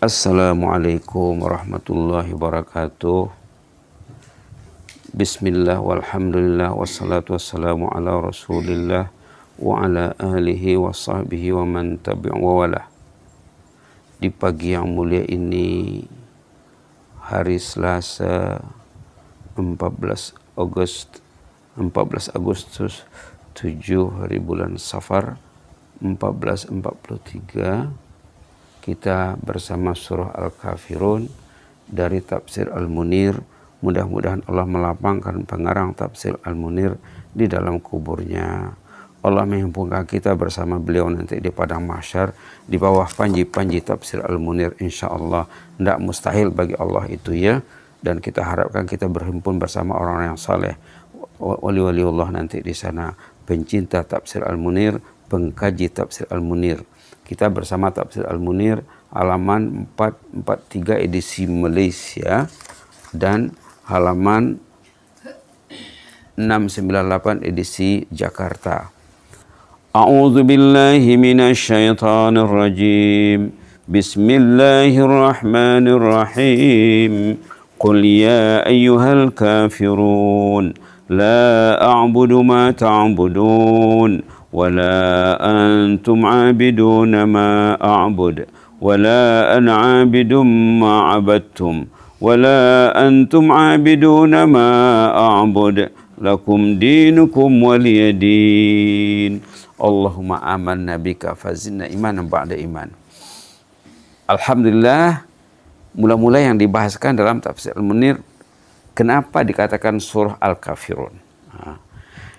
Assalamualaikum warahmatullahi wabarakatuh Bismillah walhamdulillah wassalatu wassalamu ala rasulillah wa ala alihi wa sahbihi wa man tabi'u wala. Di pagi yang mulia ini hari Selasa 14 Agustus 14 Agustus 7 hari bulan Safar 1443 kita bersama surah Al-Kafirun dari tafsir Al-Munir. Mudah-mudahan Allah melapangkan pengarang tafsir Al-Munir di dalam kuburnya. Allah menghimpunkan kita bersama beliau nanti di padang mahsyar di bawah panji-panji tafsir Al-Munir insya Allah. Tidak mustahil bagi Allah itu ya. Dan kita harapkan kita berhimpun bersama orang-orang yang saleh. Wali-wali Allah nanti di sana pencinta tafsir Al-Munir, pengkaji tafsir Al-Munir kita bersama Tafsir Al-Munir halaman 443 edisi Malaysia dan halaman 698 edisi Jakarta. A'udzu billahi minasyaitonir rajim. Bismillahirrahmanirrahim. Qul ya ayyuhal kafirun. لا أعبد ما تعبدون ولا أنتم عابدون ما أعبد ولا أنا عابد ما عبدتم ولا أنتم عابدون ما أعبد لكم دينكم ولي دين اللهم آمنا بك فزدنا إيمانا بعد إيمان الحمد لله mula-mula yang dibahaskan dalam tafsir Al-Munir Kenapa dikatakan surah Al-Kafirun?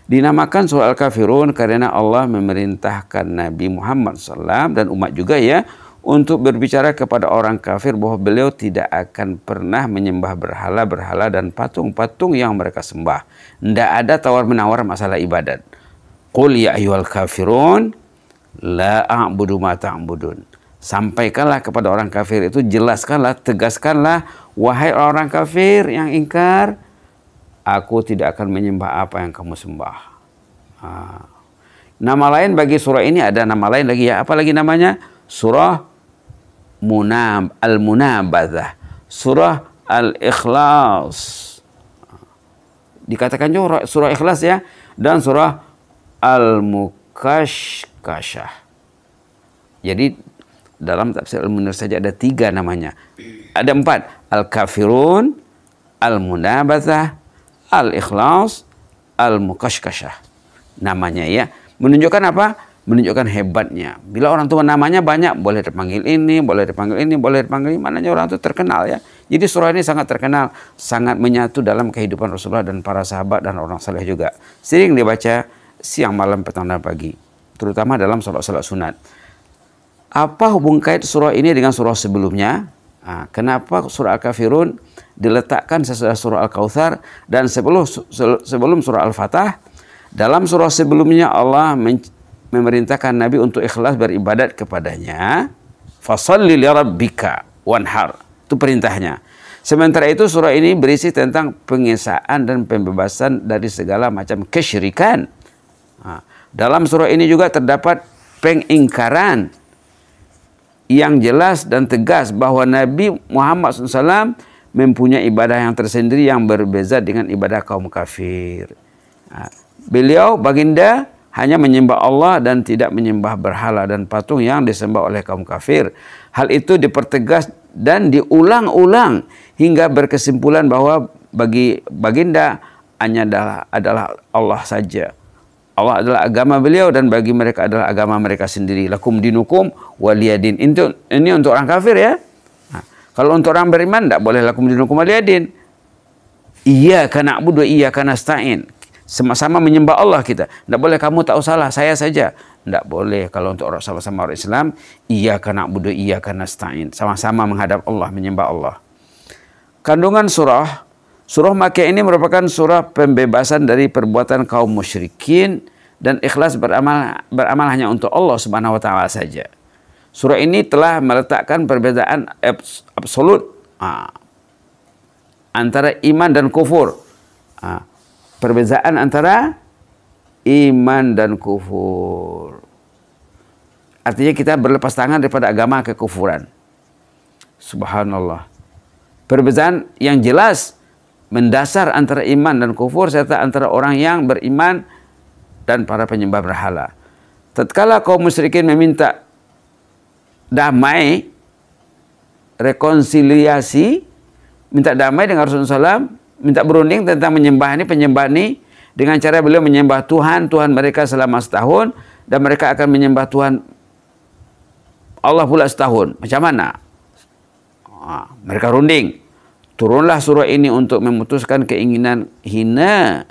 dinamakan surah Al-Kafirun karena Allah memerintahkan Nabi Muhammad SAW dan umat juga ya untuk berbicara kepada orang kafir bahwa beliau tidak akan pernah menyembah berhala-berhala dan patung-patung yang mereka sembah. Tidak ada tawar-menawar masalah ibadat. Qul ya ayyuhal kafirun la a'budu ma ta'budun. Sampaikanlah kepada orang kafir itu, jelaskanlah, tegaskanlah, wahai orang kafir yang ingkar, aku tidak akan menyembah apa yang kamu sembah. nama lain bagi surah ini ada nama lain lagi ya, apa lagi namanya? Surah Munab, Al-Munabadah, Surah Al-Ikhlas. Dikatakan juga surah Ikhlas ya, dan surah Al-Mukashkashah. Jadi dalam tafsir Al-Munir saja ada tiga namanya. Ada empat. Al-Kafirun, al munabazah Al-Ikhlas, Al-Mukashkashah. Namanya ya. Menunjukkan apa? Menunjukkan hebatnya. Bila orang tua namanya banyak, boleh dipanggil ini, boleh dipanggil ini, boleh dipanggil ini. Mananya orang itu terkenal ya. Jadi surah ini sangat terkenal, sangat menyatu dalam kehidupan Rasulullah dan para sahabat dan orang saleh juga. Sering dibaca siang, malam, petang, dan pagi. Terutama dalam sholat salat sunat. Apa hubung kait surah ini dengan surah sebelumnya? Nah, kenapa surah Al-Kafirun diletakkan sesudah surah Al-Kautsar dan sebelum sebelum surah Al-Fatah? Dalam surah sebelumnya Allah memerintahkan Nabi untuk ikhlas beribadat kepadanya. Fasalli li rabbika wanhar. Itu perintahnya. Sementara itu surah ini berisi tentang pengesaan dan pembebasan dari segala macam kesyirikan. Nah, dalam surah ini juga terdapat pengingkaran yang jelas dan tegas bahwa Nabi Muhammad SAW mempunyai ibadah yang tersendiri yang berbeza dengan ibadah kaum kafir. Beliau baginda hanya menyembah Allah dan tidak menyembah berhala dan patung yang disembah oleh kaum kafir. Hal itu dipertegas dan diulang-ulang hingga berkesimpulan bahwa bagi baginda hanya adalah, adalah Allah saja. Allah adalah agama beliau dan bagi mereka adalah agama mereka sendiri. Lakum dinukum waliyadin. Itu ini untuk orang kafir ya. Nah, kalau untuk orang beriman tidak boleh lakum dinukum waliyadin. Iya karena abu iya karena stain. Sama-sama menyembah Allah kita. Tidak boleh kamu tahu salah, saya saja. Tidak boleh kalau untuk orang sama-sama orang Islam. Iya karena abu iya karena stain. Sama-sama menghadap Allah, menyembah Allah. Kandungan surah Surah Makkah ini merupakan surah pembebasan dari perbuatan kaum musyrikin dan ikhlas beramal beramal hanya untuk Allah Subhanahu wa taala saja. Surah ini telah meletakkan perbedaan absolut ah, antara iman dan kufur. Ah, perbedaan antara iman dan kufur. Artinya kita berlepas tangan daripada agama kekufuran. Subhanallah. Perbedaan yang jelas mendasar antara iman dan kufur serta antara orang yang beriman dan para penyembah berhala. Tatkala kaum musyrikin meminta damai, rekonsiliasi, minta damai dengan Rasulullah SAW, minta berunding tentang menyembah ini, penyembah ini, dengan cara beliau menyembah Tuhan, Tuhan mereka selama setahun, dan mereka akan menyembah Tuhan Allah pula setahun. Macam mana? Mereka runding. Turunlah surah ini untuk memutuskan keinginan hina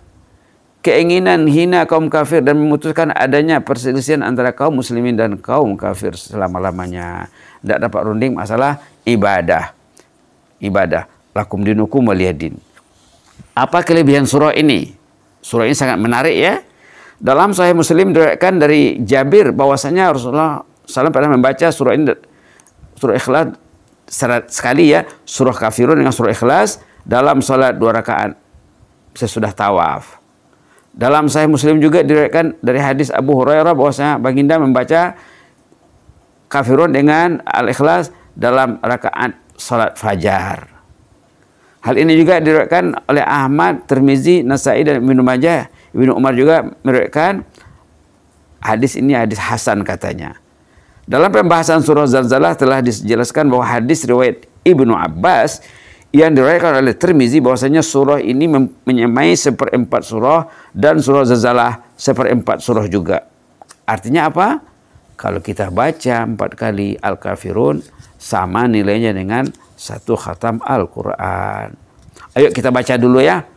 keinginan hina kaum kafir dan memutuskan adanya perselisihan antara kaum muslimin dan kaum kafir selama-lamanya. Tidak dapat runding masalah ibadah. Ibadah. Lakum dinukum waliyadin. Apa kelebihan surah ini? Surah ini sangat menarik ya. Dalam Sahih Muslim diriwayatkan dari Jabir bahwasanya Rasulullah SAW pernah membaca surah ini surah Ikhlas serat sekali ya, surah Kafirun dengan surah Ikhlas dalam salat dua rakaat sesudah tawaf. Dalam Sahih Muslim juga diriwayatkan dari hadis Abu Hurairah bahwasanya baginda membaca kafirun dengan al-ikhlas dalam rakaat salat fajar. Hal ini juga diriwayatkan oleh Ahmad, Tirmizi, Nasai dan Ibnu Majah. Ibnu Umar juga meriwayatkan hadis ini hadis hasan katanya. Dalam pembahasan surah Zalzalah telah dijelaskan bahwa hadis riwayat Ibnu Abbas yang dirayakan oleh Tirmizi bahwasanya surah ini menyamai seperempat surah dan surah Zalzalah seperempat surah juga. Artinya apa? Kalau kita baca empat kali Al-Kafirun sama nilainya dengan satu khatam Al-Quran. Ayo kita baca dulu ya.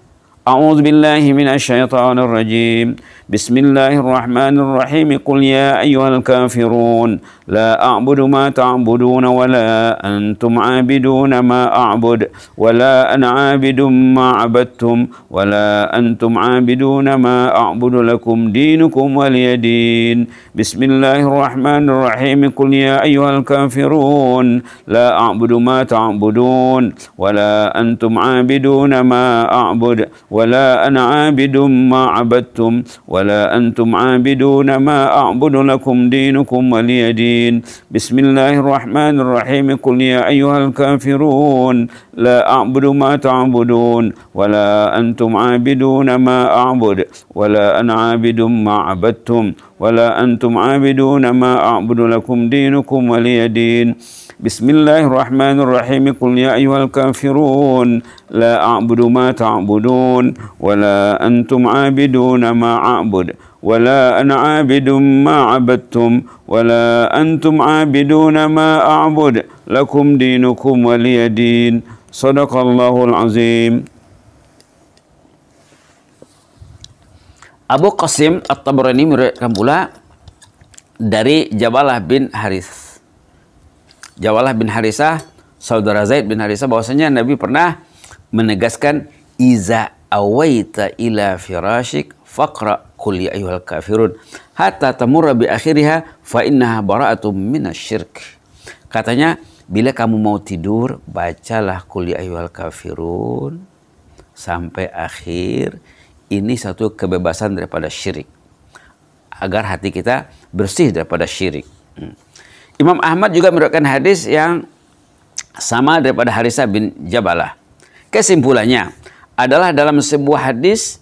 أعوذ بالله من الشيطان الرجيم بسم الله الرحمن الرحيم قل يا أيها الكافرون لا أعبد ما تعبدون ولا أنتم عابدون ما أعبد ولا أنا عابد ما عبدتم ولا أنتم عابدون ما أعبد لكم دينكم ولي دين بسم الله الرحمن الرحيم قل يا أيها الكافرون لا أعبد ما تعبدون ولا أنتم عابدون ما أعبد ولا أنا عابد ما عبدتم ولا أنتم عابدون ما أعبد لكم دينكم ولي دين بسم الله الرحمن الرحيم قل يا أيها الكافرون لا أعبد ما تعبدون ولا أنتم عابدون ما أعبد ولا أنا عابد ما عبدتم ولا أنتم عابدون ما أعبد لكم دينكم ولي دين بسم الله الرحمن الرحيم قل يا أيها الكافرون لا أعبد ما تعبدون ولا أنتم عابدون ما أعبد ولا أنا عابد ما عبدتم ولا أنتم عابدون ما أعبد لكم دينكم ولي دين صدق الله العظيم أبو قاسم الطبراني tabarani meriwayatkan pula جبالة بن bin Jawalah bin Harisah, saudara Zaid bin Harisah, bahwasanya Nabi pernah menegaskan iza awaita ila firashik faqra kul ya ayyuhal kafirun hatta tamurra bi akhiriha fa innaha bara'atun minasyirk. Katanya, bila kamu mau tidur, bacalah kul ya ayyuhal kafirun sampai akhir. Ini satu kebebasan daripada syirik agar hati kita bersih daripada syirik. Hmm. Imam Ahmad juga meriwayatkan hadis yang sama daripada Harisa bin Jabalah. Kesimpulannya adalah dalam sebuah hadis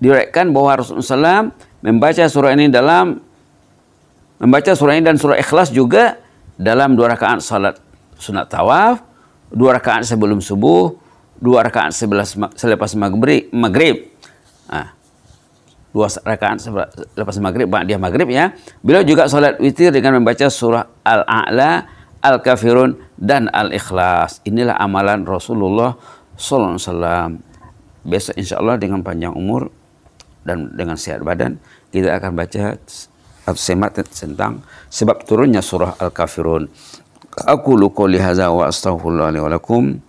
direkkan bahwa Rasulullah SAW membaca surah ini dalam membaca surah ini dan surah ikhlas juga dalam dua rakaat salat sunat tawaf, dua rakaat sebelum subuh, dua rakaat selepas maghrib. maghrib. Nah, dua rakaat lepas maghrib dia maghrib ya beliau juga sholat witir dengan membaca surah al-a'la al-kafirun dan al-ikhlas inilah amalan Rasulullah Sallallahu Alaihi Wasallam besok insya Allah dengan panjang umur dan dengan sehat badan kita akan baca semat tentang sebab turunnya surah al-kafirun aku lu qouli hadza wa astaghfirullah wa lakum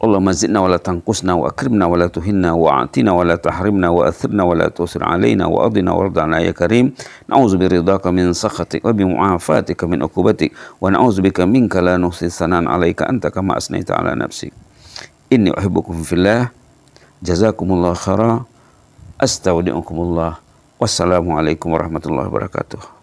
اللهم زدنا ولا تنقصنا وأكرمنا ولا تهنا وأعطنا ولا تحرمنا وأثرنا ولا تؤثر علينا وأرضنا وارض عنا يا كريم نعوذ برضاك من سخطك وبمعافاتك من عقوبتك ونعوذ بك منك لا نحصي ثناء عليك أنت كما أثنيت على نفسك إني أحبكم في الله جزاكم الله خيرا أستودعكم الله والسلام عليكم ورحمة الله وبركاته